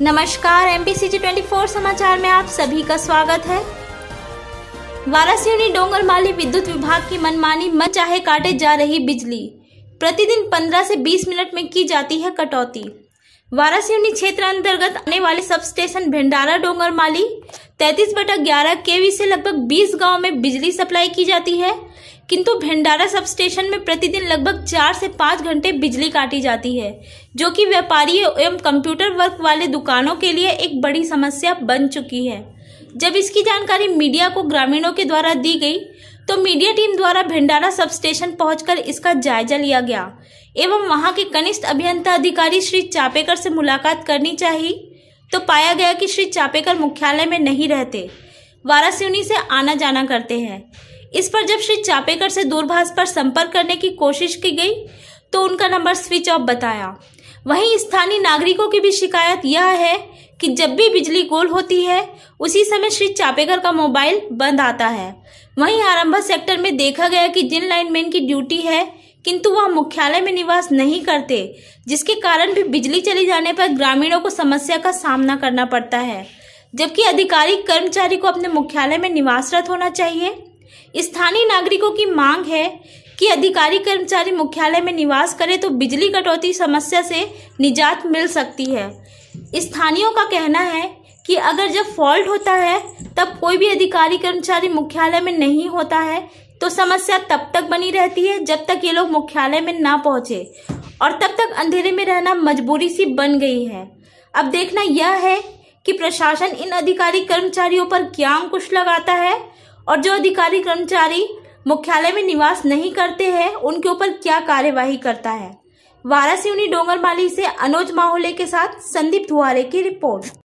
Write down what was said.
नमस्कार M P four समाचार में आप सभी का स्वागत है डोंगर माली विद्युत विभाग की मनमानी मन चाहे काटे जा रही बिजली प्रतिदिन 15 से 20 मिनट में की जाती है कटौती वारासिवनी क्षेत्र अंतर्गत आने वाले सब स्टेशन भंडारा माली तैतीस बटा ग्यारह केवी से लगभग 20 गांव में बिजली सप्लाई की जाती है किंतु भंडारा सब स्टेशन में प्रतिदिन लगभग चार से पाँच घंटे बिजली काटी जाती है जो कि व्यापारी एवं कंप्यूटर वर्क वाले दुकानों के लिए एक बड़ी समस्या बन चुकी है जब इसकी जानकारी मीडिया को ग्रामीणों के द्वारा दी गई तो मीडिया टीम द्वारा भंडारा सब स्टेशन पहुंचकर इसका जायजा लिया गया एवं वहां के कनिष्ठ अभियंता अधिकारी श्री चापेकर से मुलाकात करनी चाहिए तो पाया गया कि श्री चापेकर मुख्यालय में नहीं रहते वारासिवनी से आना जाना करते हैं इस पर जब श्री चापेकर से दूरभाष पर संपर्क करने की कोशिश की गई तो उनका नंबर स्विच ऑफ बताया वहीं स्थानीय नागरिकों की भी शिकायत यह है कि जब भी बिजली गोल होती है उसी समय श्री चापेकर का मोबाइल बंद आता है वहीं आरंभ सेक्टर में देखा गया कि जिन लाइनमैन की ड्यूटी है किंतु वह मुख्यालय में निवास नहीं करते जिसके कारण भी बिजली चली जाने पर ग्रामीणों को समस्या का सामना करना पड़ता है जबकि अधिकारी कर्मचारी को अपने मुख्यालय में निवासरत होना चाहिए स्थानीय नागरिकों की मांग है कि अधिकारी कर्मचारी मुख्यालय में निवास करें तो बिजली कटौती समस्या से निजात मिल सकती है स्थानियों का कहना है कि अगर जब फॉल्ट होता है तब कोई भी अधिकारी कर्मचारी मुख्यालय में नहीं होता है तो समस्या तब तक बनी रहती है जब तक ये लोग मुख्यालय में ना पहुंचे और तब तक अंधेरे में रहना मजबूरी सी बन गई है अब देखना यह है कि प्रशासन इन अधिकारी कर्मचारियों पर क्या अंकुश लगाता है और जो अधिकारी कर्मचारी मुख्यालय में निवास नहीं करते हैं उनके ऊपर क्या कार्यवाही करता है वारासिवनी डोंगरमाली से अनोज माहौले के साथ संदीप धुआरे की रिपोर्ट